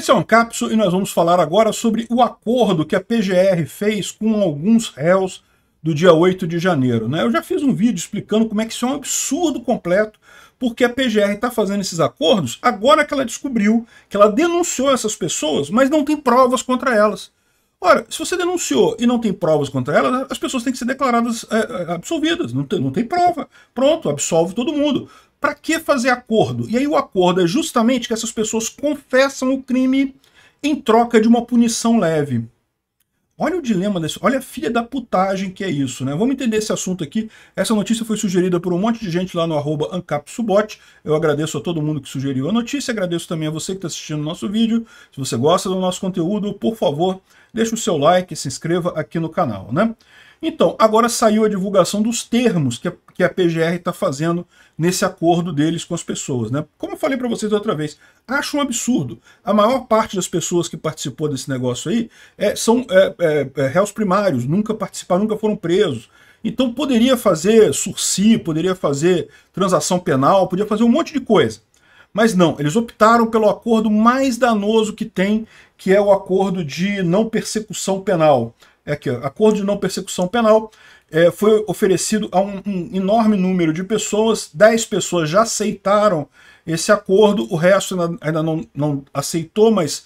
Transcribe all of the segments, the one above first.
Esse é um capso e nós vamos falar agora sobre o acordo que a PGR fez com alguns réus do dia 8 de janeiro. Né? Eu já fiz um vídeo explicando como é que isso é um absurdo completo, porque a PGR está fazendo esses acordos agora que ela descobriu que ela denunciou essas pessoas, mas não tem provas contra elas. Ora, se você denunciou e não tem provas contra elas, as pessoas têm que ser declaradas é, absolvidas, não tem, não tem prova. Pronto, absolve todo mundo. Para que fazer acordo? E aí o acordo é justamente que essas pessoas confessam o crime em troca de uma punição leve. Olha o dilema desse, olha a filha da putagem que é isso, né? Vamos entender esse assunto aqui. Essa notícia foi sugerida por um monte de gente lá no arroba Ancapsubot. Eu agradeço a todo mundo que sugeriu a notícia, agradeço também a você que está assistindo o nosso vídeo. Se você gosta do nosso conteúdo, por favor, deixe o seu like, se inscreva aqui no canal, né? Então, agora saiu a divulgação dos termos que a, que a PGR está fazendo nesse acordo deles com as pessoas. Né? Como eu falei para vocês outra vez, acho um absurdo. A maior parte das pessoas que participou desse negócio aí é, são é, é, é réus primários, nunca participaram, nunca foram presos. Então poderia fazer sursi, poderia fazer transação penal, poderia fazer um monte de coisa. Mas não, eles optaram pelo acordo mais danoso que tem, que é o acordo de não persecução penal é aqui, ó, acordo de não persecução penal, é, foi oferecido a um, um, enorme número de pessoas, 10 pessoas já aceitaram esse acordo, o resto ainda, ainda não, não, aceitou, mas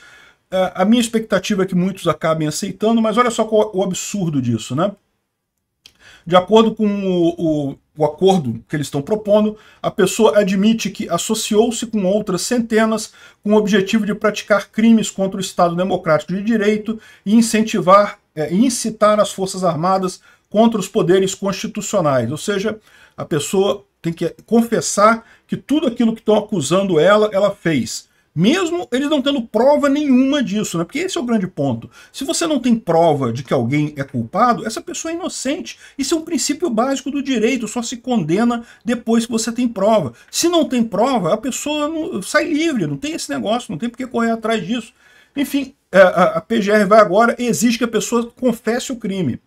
é, a minha expectativa é que muitos acabem aceitando, mas olha só qual, o absurdo disso, né? De acordo com o, o, o acordo que eles estão propondo, a pessoa admite que associou-se com outras centenas com o objetivo de praticar crimes contra o Estado Democrático de Direito e incentivar é, incitar as Forças Armadas contra os poderes constitucionais. Ou seja, a pessoa tem que confessar que tudo aquilo que estão acusando ela, ela fez. Mesmo eles não tendo prova nenhuma disso, né? Porque esse é o grande ponto. Se você não tem prova de que alguém é culpado, essa pessoa é inocente. Isso é um princípio básico do direito, só se condena depois que você tem prova. Se não tem prova, a pessoa não, sai livre, não tem esse negócio, não tem por que correr atrás disso. Enfim, é, a, PGR vai agora e exige que a pessoa confesse o crime.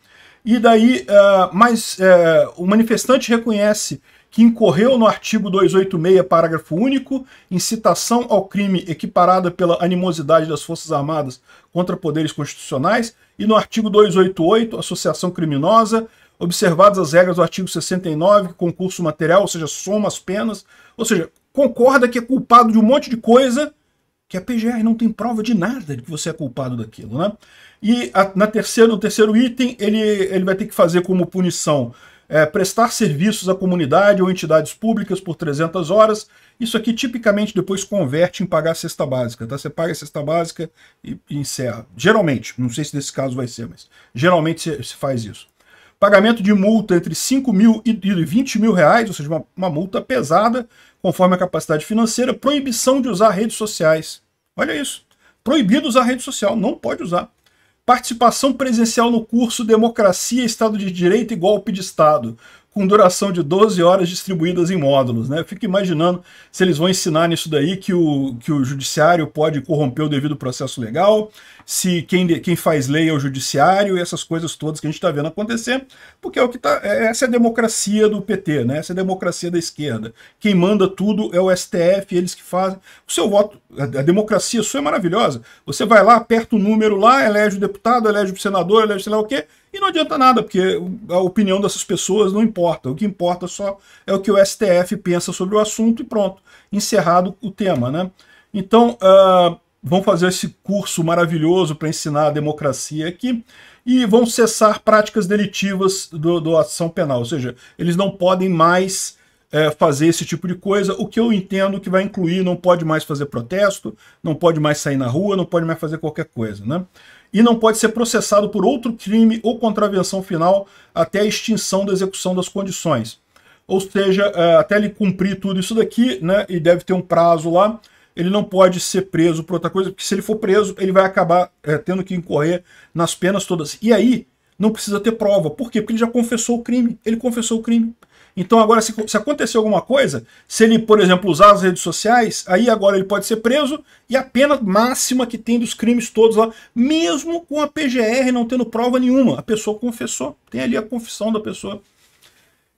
E daí, uh, mas uh, o manifestante reconhece que incorreu no artigo 286, parágrafo único, incitação ao crime equiparada pela animosidade das Forças Armadas contra poderes constitucionais, e no artigo 288, associação criminosa, observadas as regras do artigo 69, concurso material, ou seja, soma as penas, ou seja, concorda que é culpado de um monte de coisa que a PGR não tem prova de nada de que você é culpado daquilo, né? E a, na terceira, no terceiro item, ele, ele vai ter que fazer como punição é, prestar serviços à comunidade ou entidades públicas por 300 horas. Isso aqui tipicamente depois converte em pagar a cesta básica, tá? Você paga a cesta básica e, e encerra. Geralmente, não sei se nesse caso vai ser, mas geralmente se, se faz isso. Pagamento de multa entre 5 mil e 20 mil reais, ou seja, uma, uma multa pesada, conforme a capacidade financeira. Proibição de usar redes sociais. Olha isso. Proibido usar rede social, não pode usar. Participação presencial no curso Democracia, Estado de Direito e Golpe de Estado com duração de 12 horas distribuídas em módulos. Né? Eu fico imaginando se eles vão ensinar nisso daí que o, que o judiciário pode corromper o devido processo legal, se quem, quem faz lei é o judiciário e essas coisas todas que a gente está vendo acontecer, porque é o que tá, é, essa é a democracia do PT, né? essa é a democracia da esquerda. Quem manda tudo é o STF, eles que fazem. O seu voto, a democracia sua é maravilhosa. Você vai lá, aperta o número lá, elege o deputado, elege o senador, elege sei lá o quê, e não adianta nada, porque a opinião dessas pessoas não importa. O que importa só é o que o STF pensa sobre o assunto e pronto. Encerrado o tema, né? Então, uh, ah, vão fazer esse curso maravilhoso para ensinar a democracia aqui e vão cessar práticas delitivas do, do ação penal. Ou seja, eles não podem mais é, fazer esse tipo de coisa, o que eu entendo que vai incluir não pode mais fazer protesto, não pode mais sair na rua, não pode mais fazer qualquer coisa, né? e não pode ser processado por outro crime ou contravenção final até a extinção da execução das condições. Ou seja, é, até ele cumprir tudo isso daqui, né, e deve ter um prazo lá, ele não pode ser preso por outra coisa, porque se ele for preso, ele vai acabar é, tendo que incorrer nas penas todas. E aí, não precisa ter prova. Por quê? Porque ele já confessou o crime. Ele confessou o crime. Então agora, se, se acontecer alguma coisa, se ele, por exemplo, usar as redes sociais, aí agora ele pode ser preso e a pena máxima que tem dos crimes todos lá, mesmo com a PGR não tendo prova nenhuma. A pessoa confessou, tem ali a confissão da pessoa.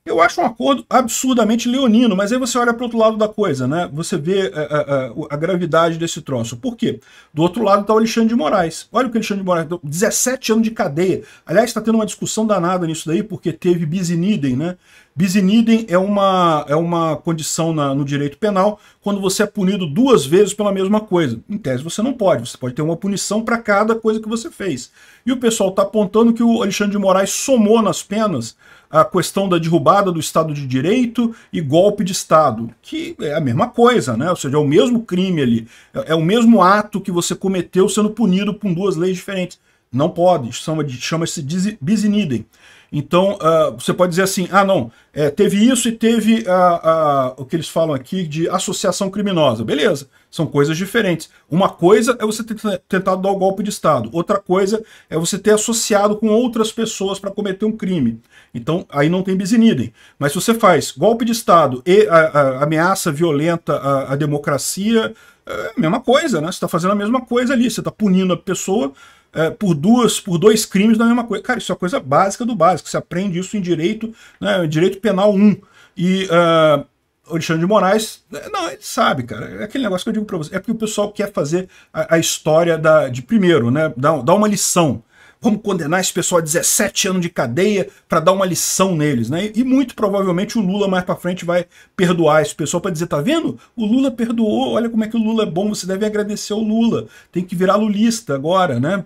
Eu acho um acordo absurdamente leonino, mas aí você olha para o outro lado da coisa, né? Você vê a, eh, a, eh, eh, a, gravidade desse troço. Por quê? Do outro lado está o Alexandre de Moraes. Olha o que o Alexandre de Moraes 17 anos de cadeia. Aliás, está tendo uma discussão danada nisso daí, porque teve bis in idem, né? Bis in idem é uma, é uma condição na, no direito penal quando você é punido duas vezes pela mesma coisa. Em tese, você não pode. Você pode ter uma punição para cada coisa que você fez. E o pessoal está apontando que o Alexandre de Moraes somou nas penas a questão da derrubada do Estado de Direito e golpe de Estado, que é a mesma coisa, né? Ou seja, é o mesmo crime ali, é, é o mesmo ato que você cometeu sendo punido por duas leis diferentes. Não pode, chama-se bis in idem. Então, uh, você pode dizer assim, ah, não, é, teve isso e teve uh, uh, o que eles falam aqui de associação criminosa. Beleza, são coisas diferentes. Uma coisa é você ter tentado dar o um golpe de Estado. Outra coisa é você ter associado com outras pessoas para cometer um crime. Então, aí não tem bisinidem. Mas se você faz golpe de Estado e ameaça violenta a democracia, é a mesma coisa, né? Você está fazendo a mesma coisa ali, você está punindo a pessoa é, por duas, por dois crimes da é mesma coisa. Cara, isso é coisa básica do básico. Você aprende isso em direito, né, direito penal 1. E uh, Alexandre de Moraes, é, não, ele sabe, cara. É aquele negócio que eu digo para você. É porque o pessoal quer fazer a, a história da, de primeiro, né? Dá, dá uma lição vamos condenar esse pessoal a 17 anos de cadeia para dar uma lição neles, né? E muito provavelmente o Lula mais para frente vai perdoar esse pessoal para dizer, tá vendo? O Lula perdoou, olha como é que o Lula é bom, você deve agradecer ao Lula. Tem que virar lulista agora, né?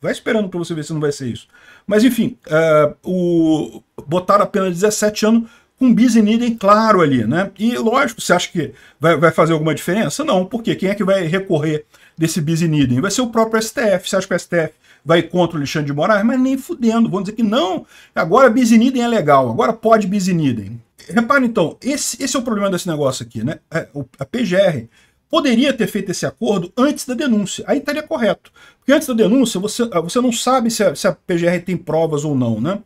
Vai esperando para você ver se não vai ser isso. Mas enfim, uh, o botar a pena de 17 anos com bis in idem claro ali, né? E lógico, você acha que vai, vai fazer alguma diferença? Não, porque quem é que vai recorrer desse bis in idem? Vai ser o próprio STF. Você acha que o STF vai contra o Alexandre de Moraes, mas nem fudendo. Vão dizer que não, agora Bisinidem é legal, agora pode Bisinidem. Repara então, esse, esse é o problema desse negócio aqui, né? É, a PGR poderia ter feito esse acordo antes da denúncia. Aí estaria correto. Porque antes da denúncia, você, ah, você não sabe se a, se a PGR tem provas ou não, né?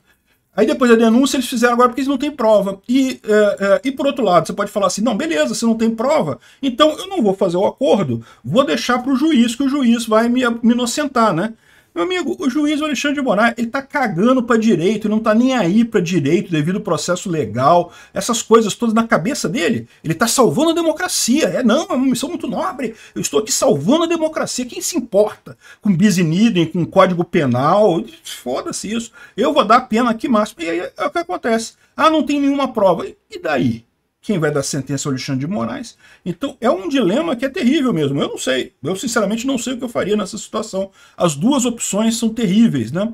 Aí depois da denúncia eles fizeram agora porque eles não têm prova. E, é, é, e por outro lado, você pode falar assim, não, beleza, você não tem prova, então eu não vou fazer o acordo, vou deixar para o juiz, que o juiz vai me, me inocentar, né? Meu amigo, o juiz Alexandre de Moraes, ele tá cagando para direito, não tá nem aí para direito devido ao processo legal, essas coisas todas na cabeça dele. Ele tá salvando a democracia. É não, é uma missão muito nobre. Eu estou aqui salvando a democracia. Quem se importa com bisinido com código penal? Foda-se isso. Eu vou dar a pena aqui máximo. E aí é o que acontece. Ah, não tem nenhuma prova. E daí? Quem vai dar sentença é o Alexandre de Moraes. Então é um dilema que é terrível mesmo. Eu não sei. Eu sinceramente não sei o que eu faria nessa situação. As duas opções são terríveis, né?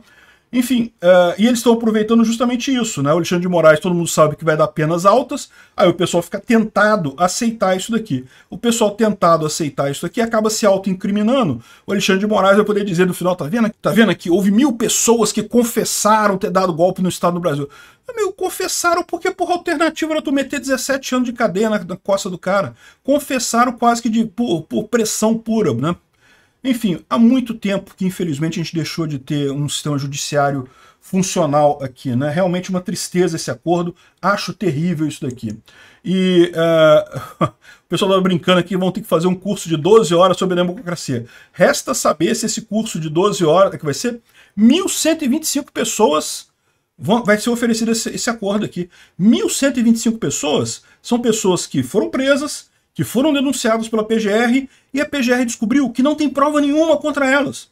Enfim, uh, e eles estão aproveitando justamente isso, né? O Alexandre de Moraes, todo mundo sabe que vai dar penas altas, aí o pessoal fica tentado a aceitar isso daqui. O pessoal tentado a aceitar isso daqui acaba se autoincriminando. O Alexandre de Moraes vai poder dizer no final, tá vendo, tá vendo aqui? Houve mil pessoas que confessaram ter dado golpe no Estado do Brasil. Meu, confessaram porque, porra, a alternativa era tu meter 17 anos de cadeia na, na costa do cara. Confessaram quase que de, por, por pressão pura, né? Enfim, há muito tempo que infelizmente a gente deixou de ter um sistema judiciário funcional aqui, né? Realmente uma tristeza esse acordo, acho terrível isso daqui. E uh, o pessoal estava brincando aqui, vão ter que fazer um curso de 12 horas sobre democracia. Resta saber se esse curso de 12 horas, que vai ser 1.125 pessoas, vão, vai ser oferecido esse, esse acordo aqui. 1.125 pessoas são pessoas que foram presas, que foram denunciadas pela PGR e a PGR descobriu que não tem prova nenhuma contra elas.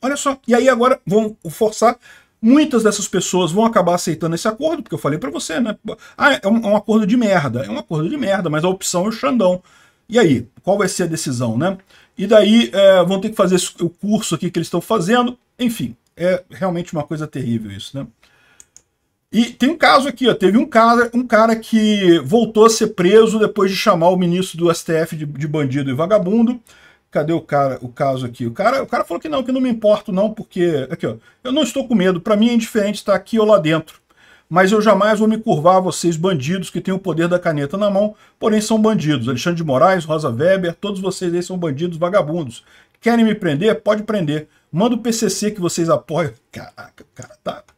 Olha só. E aí agora vão forçar. Muitas dessas pessoas vão acabar aceitando esse acordo, porque eu falei para você, né? Ah, é um, é um acordo de merda. É um acordo de merda, mas a opção é o Xandão. E aí, qual vai ser a decisão, né? E daí é, vão ter que fazer o curso aqui que eles estão fazendo. Enfim, é realmente uma coisa terrível isso, né? E tem um caso aqui, ó, teve um cara, um cara que voltou a ser preso depois de chamar o ministro do STF de, de bandido e vagabundo. Cadê o cara, o caso aqui? O cara, o cara falou que não, que não me importo não, porque aqui, ó, eu não estou com medo, para mim é indiferente estar aqui ou lá dentro. Mas eu jamais vou me curvar a vocês bandidos que têm o poder da caneta na mão, porém são bandidos. Alexandre de Moraes, Rosa Weber, todos vocês aí são bandidos vagabundos. Querem me prender? Pode prender. Manda o PCC que vocês apoiam. Caraca, o cara tá